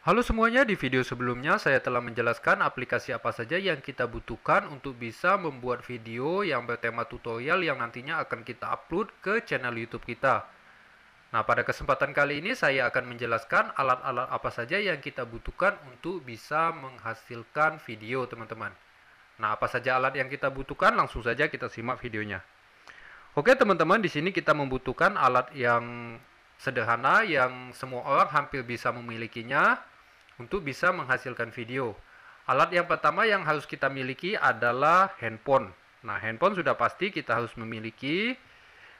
Halo semuanya, di video sebelumnya saya telah menjelaskan aplikasi apa saja yang kita butuhkan untuk bisa membuat video yang bertema tutorial yang nantinya akan kita upload ke channel YouTube kita. Nah, pada kesempatan kali ini saya akan menjelaskan alat-alat apa saja yang kita butuhkan untuk bisa menghasilkan video, teman-teman. Nah, apa saja alat yang kita butuhkan? Langsung saja kita simak videonya. Oke, teman-teman, di sini kita membutuhkan alat yang sederhana yang semua orang hampir bisa memilikinya untuk bisa menghasilkan video. Alat yang pertama yang harus kita miliki adalah handphone. Nah, handphone sudah pasti kita harus memiliki.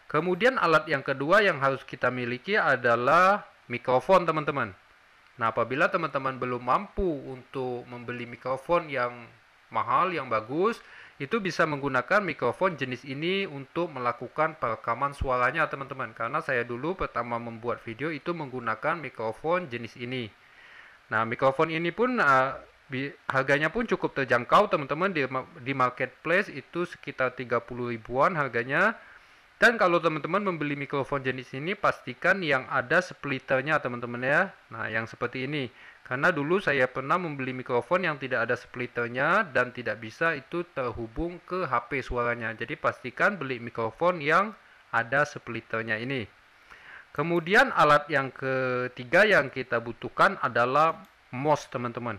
Kemudian alat yang kedua yang harus kita miliki adalah mikrofon, teman-teman. Nah, apabila teman-teman belum mampu untuk membeli mikrofon yang mahal, yang bagus, itu bisa menggunakan mikrofon jenis ini untuk melakukan perekaman suaranya teman-teman karena saya dulu pertama membuat video itu menggunakan mikrofon jenis ini nah mikrofon ini pun uh, harganya pun cukup terjangkau teman-teman di, di marketplace itu sekitar 30 ribuan harganya dan kalau teman-teman membeli mikrofon jenis ini pastikan yang ada splitternya teman-teman ya nah yang seperti ini karena dulu saya pernah membeli mikrofon yang tidak ada splitternya dan tidak bisa itu terhubung ke HP suaranya. Jadi pastikan beli mikrofon yang ada splitternya ini. Kemudian alat yang ketiga yang kita butuhkan adalah mouse teman-teman.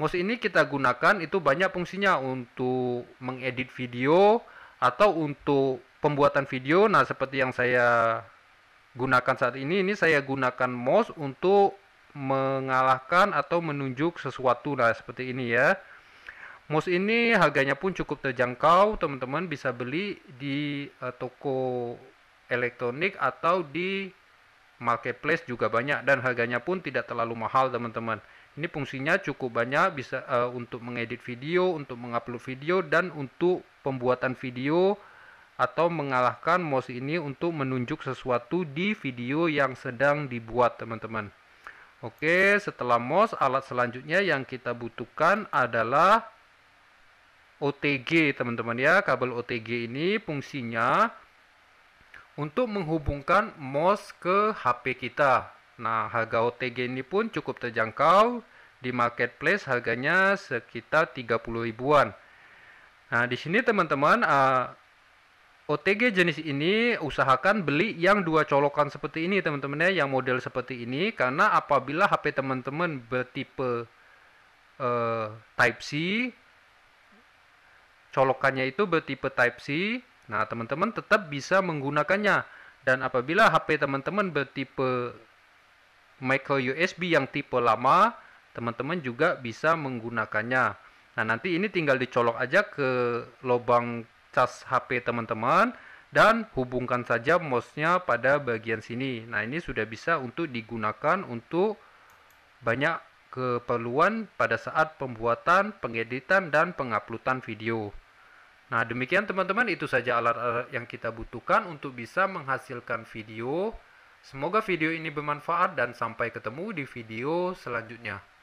Mouse ini kita gunakan itu banyak fungsinya untuk mengedit video atau untuk pembuatan video. Nah seperti yang saya gunakan saat ini, ini saya gunakan mouse untuk mengalahkan atau menunjuk sesuatu nah seperti ini ya mouse ini harganya pun cukup terjangkau teman-teman bisa beli di uh, toko elektronik atau di marketplace juga banyak dan harganya pun tidak terlalu mahal teman-teman ini fungsinya cukup banyak bisa uh, untuk mengedit video untuk mengupload video dan untuk pembuatan video atau mengalahkan mouse ini untuk menunjuk sesuatu di video yang sedang dibuat teman-teman Oke, setelah MOS, alat selanjutnya yang kita butuhkan adalah OTG, teman-teman ya. Kabel OTG ini fungsinya untuk menghubungkan MOS ke HP kita. Nah, harga OTG ini pun cukup terjangkau. Di marketplace harganya sekitar 30 ribuan. Nah, di sini teman-teman ah, OTG jenis ini usahakan beli yang dua colokan seperti ini teman-teman ya yang model seperti ini karena apabila HP teman-teman bertipe uh, Type C colokannya itu bertipe Type C nah teman-teman tetap bisa menggunakannya dan apabila HP teman-teman bertipe micro USB yang tipe lama teman-teman juga bisa menggunakannya nah nanti ini tinggal dicolok aja ke lubang cas HP teman-teman dan hubungkan saja mouse-nya pada bagian sini. Nah, ini sudah bisa untuk digunakan untuk banyak keperluan pada saat pembuatan, pengeditan, dan penguploadan video. Nah, demikian teman-teman, itu saja alat-alat yang kita butuhkan untuk bisa menghasilkan video. Semoga video ini bermanfaat dan sampai ketemu di video selanjutnya.